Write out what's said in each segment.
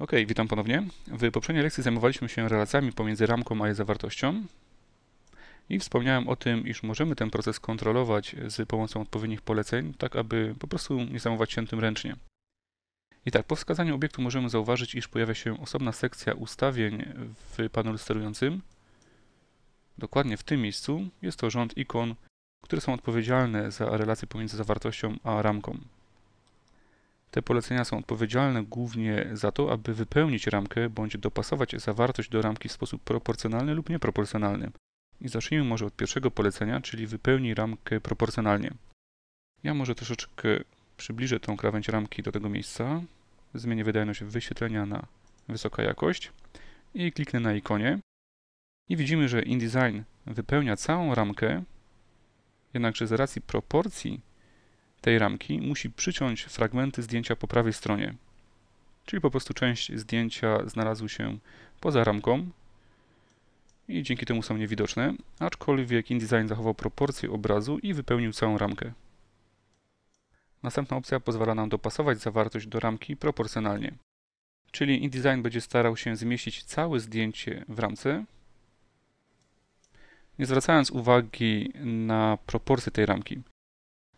Ok, witam ponownie. W poprzedniej lekcji zajmowaliśmy się relacjami pomiędzy ramką a jej zawartością i wspomniałem o tym, iż możemy ten proces kontrolować z pomocą odpowiednich poleceń, tak aby po prostu nie zajmować się tym ręcznie. I tak, po wskazaniu obiektu możemy zauważyć, iż pojawia się osobna sekcja ustawień w panelu sterującym. Dokładnie w tym miejscu jest to rząd ikon, które są odpowiedzialne za relacje pomiędzy zawartością a ramką. Te polecenia są odpowiedzialne głównie za to, aby wypełnić ramkę bądź dopasować zawartość do ramki w sposób proporcjonalny lub nieproporcjonalny. I zacznijmy może od pierwszego polecenia, czyli wypełnij ramkę proporcjonalnie. Ja może troszeczkę przybliżę tą krawędź ramki do tego miejsca. Zmienię wydajność wyświetlenia na wysoka jakość i kliknę na ikonie. I widzimy, że InDesign wypełnia całą ramkę, jednakże z racji proporcji tej ramki musi przyciąć fragmenty zdjęcia po prawej stronie. Czyli po prostu część zdjęcia znalazły się poza ramką i dzięki temu są niewidoczne, aczkolwiek InDesign zachował proporcje obrazu i wypełnił całą ramkę. Następna opcja pozwala nam dopasować zawartość do ramki proporcjonalnie. Czyli InDesign będzie starał się zmieścić całe zdjęcie w ramce, nie zwracając uwagi na proporcje tej ramki.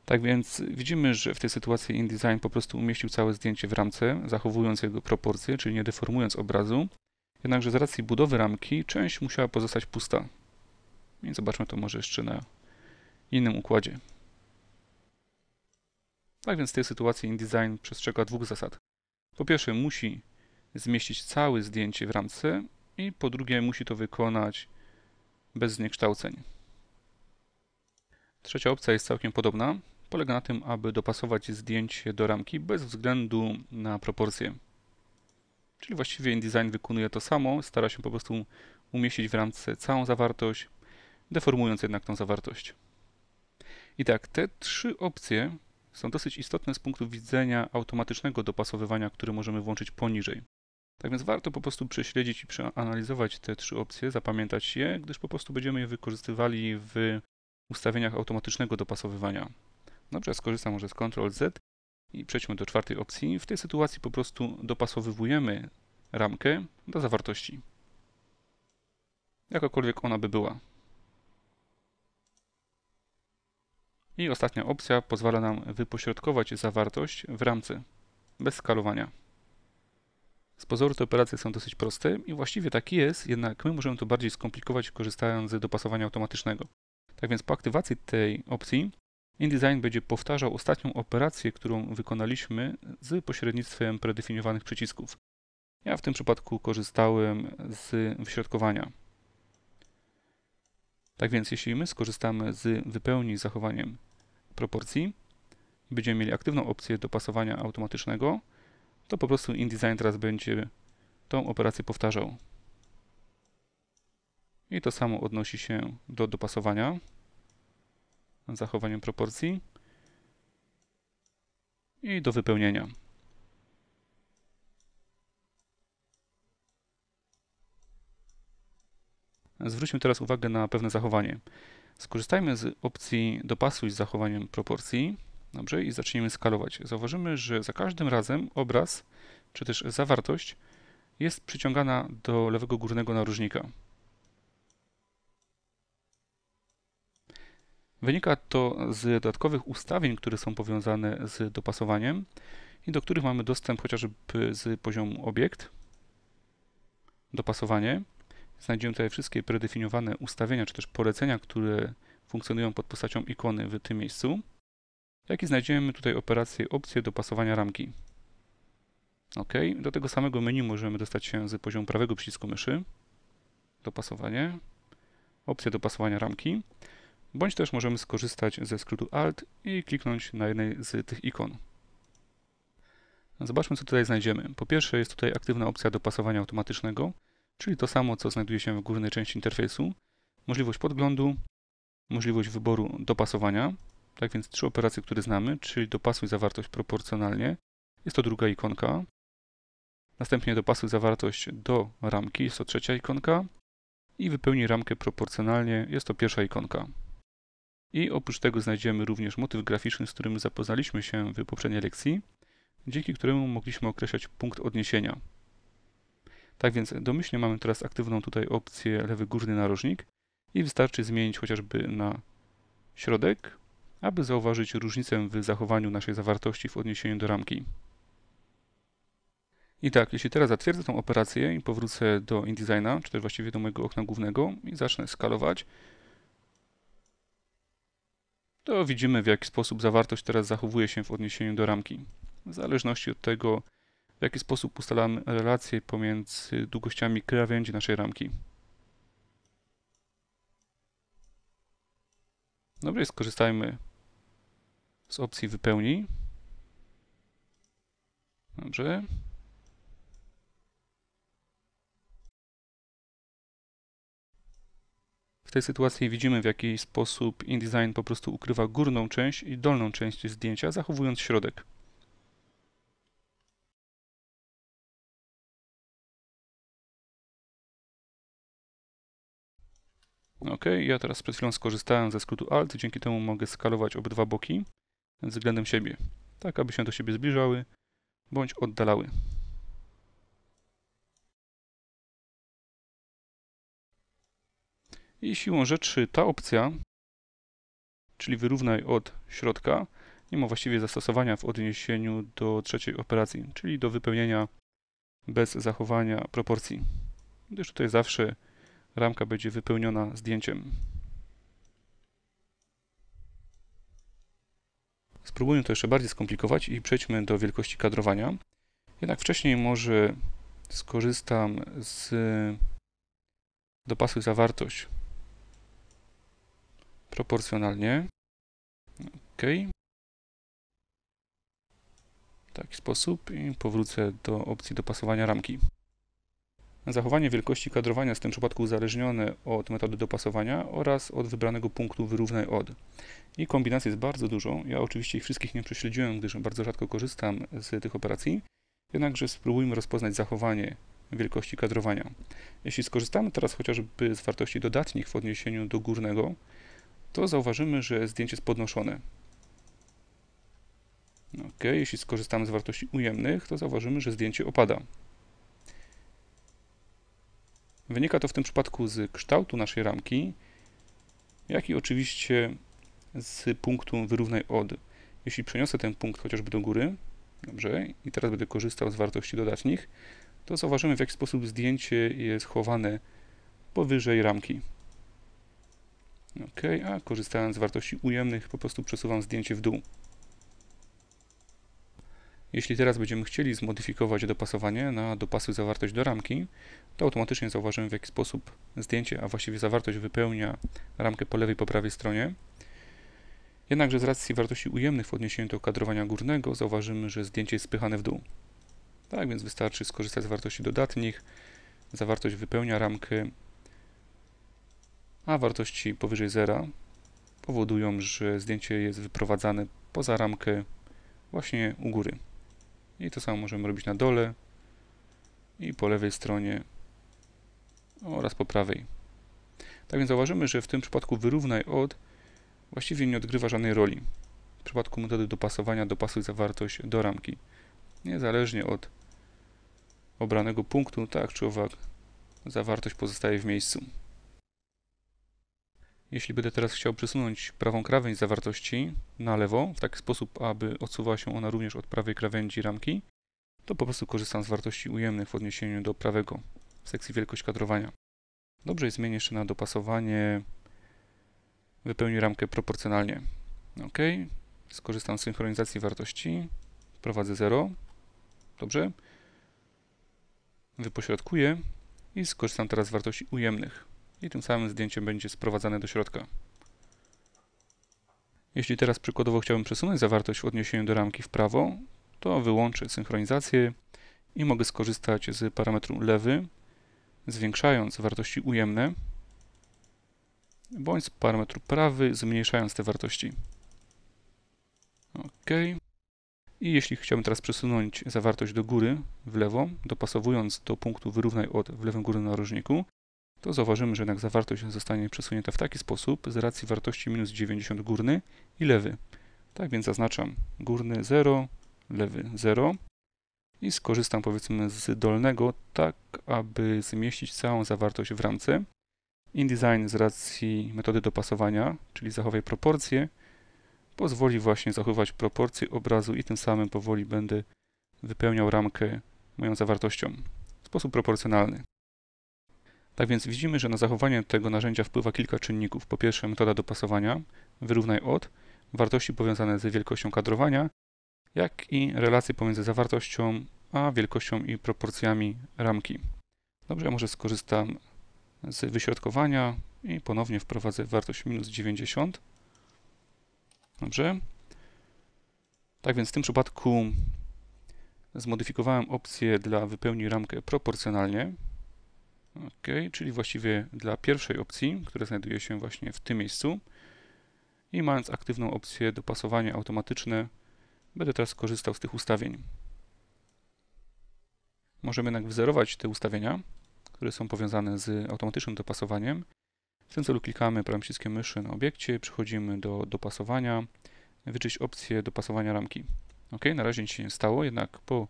Tak więc widzimy, że w tej sytuacji InDesign po prostu umieścił całe zdjęcie w ramce, zachowując jego proporcje, czyli nie deformując obrazu. Jednakże z racji budowy ramki część musiała pozostać pusta. Więc zobaczmy to może jeszcze na innym układzie. Tak więc w tej sytuacji InDesign przestrzega dwóch zasad. Po pierwsze musi zmieścić całe zdjęcie w ramce i po drugie musi to wykonać bez zniekształceń. Trzecia opcja jest całkiem podobna, polega na tym, aby dopasować zdjęcie do ramki bez względu na proporcje. Czyli właściwie InDesign wykonuje to samo, stara się po prostu umieścić w ramce całą zawartość, deformując jednak tą zawartość. I tak, te trzy opcje są dosyć istotne z punktu widzenia automatycznego dopasowywania, które możemy włączyć poniżej. Tak więc warto po prostu prześledzić i przeanalizować te trzy opcje, zapamiętać je, gdyż po prostu będziemy je wykorzystywali w ustawieniach automatycznego dopasowywania. Dobrze, no skorzystam może z Ctrl Z i przejdźmy do czwartej opcji. W tej sytuacji po prostu dopasowywujemy ramkę do zawartości. Jakakolwiek ona by była. I ostatnia opcja pozwala nam wypośrodkować zawartość w ramce, bez skalowania. Z pozoru te operacje są dosyć proste i właściwie tak jest, jednak my możemy to bardziej skomplikować korzystając z dopasowania automatycznego. Tak więc po aktywacji tej opcji InDesign będzie powtarzał ostatnią operację, którą wykonaliśmy z pośrednictwem predefiniowanych przycisków. Ja w tym przypadku korzystałem z wyśrodkowania. Tak więc jeśli my skorzystamy z wypełni zachowaniem proporcji, będziemy mieli aktywną opcję dopasowania automatycznego, to po prostu InDesign teraz będzie tą operację powtarzał. I to samo odnosi się do dopasowania zachowaniem proporcji i do wypełnienia. Zwróćmy teraz uwagę na pewne zachowanie. Skorzystajmy z opcji dopasuj z zachowaniem proporcji. Dobrze, i zaczniemy skalować. Zauważymy, że za każdym razem obraz, czy też zawartość jest przyciągana do lewego górnego narożnika. Wynika to z dodatkowych ustawień, które są powiązane z dopasowaniem i do których mamy dostęp chociażby z poziomu obiekt, dopasowanie. Znajdziemy tutaj wszystkie predefiniowane ustawienia czy też polecenia, które funkcjonują pod postacią ikony w tym miejscu, jak i znajdziemy tutaj operację opcję dopasowania ramki. OK. Do tego samego menu możemy dostać się z poziomu prawego przycisku myszy. Dopasowanie. Opcja dopasowania ramki bądź też możemy skorzystać ze skrótu Alt i kliknąć na jednej z tych ikon. Zobaczmy, co tutaj znajdziemy. Po pierwsze jest tutaj aktywna opcja dopasowania automatycznego, czyli to samo, co znajduje się w górnej części interfejsu, możliwość podglądu, możliwość wyboru dopasowania, tak więc trzy operacje, które znamy, czyli dopasuj zawartość proporcjonalnie, jest to druga ikonka, następnie dopasuj zawartość do ramki, jest to trzecia ikonka i wypełnij ramkę proporcjonalnie, jest to pierwsza ikonka. I oprócz tego znajdziemy również motyw graficzny, z którym zapoznaliśmy się w poprzedniej lekcji, dzięki któremu mogliśmy określać punkt odniesienia. Tak więc domyślnie mamy teraz aktywną tutaj opcję lewy górny narożnik i wystarczy zmienić chociażby na środek, aby zauważyć różnicę w zachowaniu naszej zawartości w odniesieniu do ramki. I tak, jeśli teraz zatwierdzę tą operację i powrócę do InDesigna, czy też właściwie do mojego okna głównego i zacznę skalować, to widzimy w jaki sposób zawartość teraz zachowuje się w odniesieniu do ramki. W zależności od tego, w jaki sposób ustalamy relacje pomiędzy długościami krawędzi naszej ramki. Dobrze, skorzystajmy z opcji wypełnij. Dobrze. tej sytuacji widzimy w jaki sposób InDesign po prostu ukrywa górną część i dolną część zdjęcia, zachowując środek. Ok, ja teraz przed chwilą skorzystałem ze skrótu Alt, dzięki temu mogę skalować obydwa boki względem siebie, tak aby się do siebie zbliżały bądź oddalały. i siłą rzeczy ta opcja, czyli wyrównaj od środka, nie ma właściwie zastosowania w odniesieniu do trzeciej operacji, czyli do wypełnienia bez zachowania proporcji, gdyż tutaj zawsze ramka będzie wypełniona zdjęciem. Spróbuję to jeszcze bardziej skomplikować i przejdźmy do wielkości kadrowania. Jednak wcześniej może skorzystam z dopasuj zawartość proporcjonalnie. OK. W taki sposób i powrócę do opcji dopasowania ramki. Zachowanie wielkości kadrowania jest w tym przypadku uzależnione od metody dopasowania oraz od wybranego punktu wyrównaj od. I kombinacji jest bardzo dużo. Ja oczywiście ich wszystkich nie prześledziłem, gdyż bardzo rzadko korzystam z tych operacji. Jednakże spróbujmy rozpoznać zachowanie wielkości kadrowania. Jeśli skorzystamy teraz chociażby z wartości dodatnich w odniesieniu do górnego, to zauważymy, że zdjęcie jest podnoszone. Ok, jeśli skorzystamy z wartości ujemnych, to zauważymy, że zdjęcie opada. Wynika to w tym przypadku z kształtu naszej ramki, jak i oczywiście z punktu wyrównaj od. Jeśli przeniosę ten punkt chociażby do góry, dobrze, i teraz będę korzystał z wartości dodatnich, to zauważymy w jaki sposób zdjęcie jest chowane powyżej ramki. OK, a korzystając z wartości ujemnych po prostu przesuwam zdjęcie w dół. Jeśli teraz będziemy chcieli zmodyfikować dopasowanie na dopasuj zawartość do ramki, to automatycznie zauważymy w jaki sposób zdjęcie, a właściwie zawartość wypełnia ramkę po lewej po prawej stronie. Jednakże z racji wartości ujemnych w odniesieniu do kadrowania górnego zauważymy, że zdjęcie jest spychane w dół. Tak więc wystarczy skorzystać z wartości dodatnich. Zawartość wypełnia ramkę a wartości powyżej zera powodują, że zdjęcie jest wyprowadzane poza ramkę właśnie u góry. I to samo możemy robić na dole i po lewej stronie oraz po prawej. Tak więc zauważymy, że w tym przypadku wyrównaj od właściwie nie odgrywa żadnej roli. W przypadku metody dopasowania dopasuj zawartość do ramki. Niezależnie od obranego punktu, tak czy owak, zawartość pozostaje w miejscu. Jeśli będę teraz chciał przesunąć prawą krawędź zawartości na lewo, w taki sposób, aby odsuwała się ona również od prawej krawędzi ramki, to po prostu korzystam z wartości ujemnych w odniesieniu do prawego w sekcji wielkość kadrowania. Dobrze jest zmienię jeszcze na dopasowanie, wypełnię ramkę proporcjonalnie. OK, skorzystam z synchronizacji wartości, wprowadzę 0, dobrze, wypośrodkuję i skorzystam teraz z wartości ujemnych i tym samym zdjęcie będzie sprowadzane do środka. Jeśli teraz przykładowo chciałbym przesunąć zawartość w odniesieniu do ramki w prawo, to wyłączę synchronizację i mogę skorzystać z parametru lewy, zwiększając wartości ujemne, bądź z parametru prawy, zmniejszając te wartości. OK. I jeśli chciałbym teraz przesunąć zawartość do góry, w lewo, dopasowując do punktu wyrównaj od w lewym górnym narożniku, to zauważymy, że jednak zawartość zostanie przesunięta w taki sposób z racji wartości minus 90 górny i lewy. Tak więc zaznaczam górny 0, lewy 0 i skorzystam powiedzmy z dolnego, tak aby zmieścić całą zawartość w ramce. InDesign z racji metody dopasowania, czyli zachowaj proporcje, pozwoli właśnie zachować proporcje obrazu i tym samym powoli będę wypełniał ramkę moją zawartością w sposób proporcjonalny. Tak więc widzimy, że na zachowanie tego narzędzia wpływa kilka czynników. Po pierwsze metoda dopasowania, wyrównaj od, wartości powiązane z wielkością kadrowania, jak i relacje pomiędzy zawartością a wielkością i proporcjami ramki. Dobrze, ja może skorzystam z wyśrodkowania i ponownie wprowadzę wartość minus 90. Dobrze. Tak więc w tym przypadku zmodyfikowałem opcję dla wypełni ramkę proporcjonalnie, OK, czyli właściwie dla pierwszej opcji, która znajduje się właśnie w tym miejscu. I mając aktywną opcję dopasowanie automatyczne, będę teraz korzystał z tych ustawień. Możemy jednak wyzerować te ustawienia, które są powiązane z automatycznym dopasowaniem. W tym celu klikamy prawym przyciskiem myszy na obiekcie, przechodzimy do dopasowania, wyczyść opcję dopasowania ramki. OK, na razie nic się nie stało, jednak po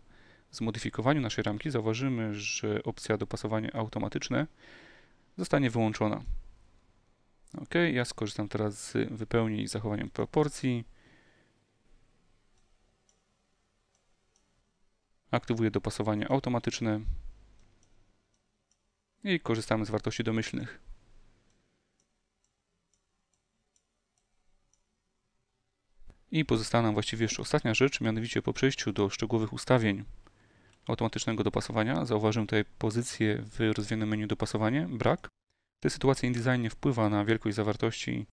zmodyfikowaniu naszej ramki zauważymy, że opcja dopasowanie automatyczne zostanie wyłączona. OK, ja skorzystam teraz z wypełni i zachowaniem proporcji. Aktywuję dopasowanie automatyczne i korzystamy z wartości domyślnych. I pozostała nam właściwie jeszcze ostatnia rzecz, mianowicie po przejściu do szczegółowych ustawień automatycznego dopasowania. Zauważyłem tutaj pozycję w rozwijanym menu dopasowanie, brak. Ta sytuacja InDesign nie wpływa na wielkość zawartości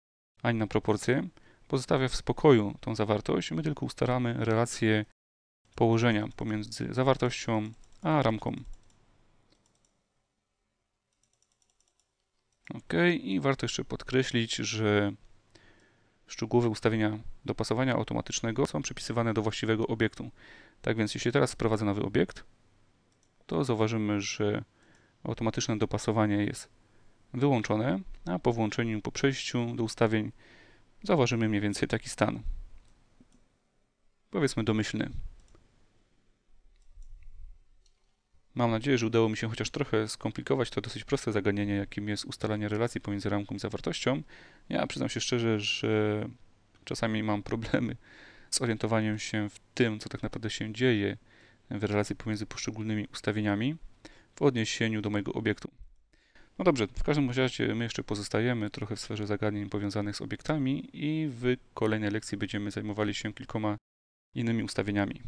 ani na proporcje. Pozostawia w spokoju tą zawartość. My tylko ustalamy relację położenia pomiędzy zawartością a ramką. OK i warto jeszcze podkreślić, że szczegółowe ustawienia dopasowania automatycznego są przypisywane do właściwego obiektu. Tak więc jeśli teraz wprowadzę nowy obiekt, to zauważymy, że automatyczne dopasowanie jest wyłączone, a po włączeniu, po przejściu do ustawień zauważymy mniej więcej taki stan. Powiedzmy domyślny. Mam nadzieję, że udało mi się chociaż trochę skomplikować to dosyć proste zagadnienie, jakim jest ustalanie relacji pomiędzy ramką i zawartością. Ja przyznam się szczerze, że czasami mam problemy z orientowaniem się w tym, co tak naprawdę się dzieje w relacji pomiędzy poszczególnymi ustawieniami w odniesieniu do mojego obiektu. No dobrze, w każdym razie my jeszcze pozostajemy trochę w sferze zagadnień powiązanych z obiektami i w kolejnej lekcji będziemy zajmowali się kilkoma innymi ustawieniami.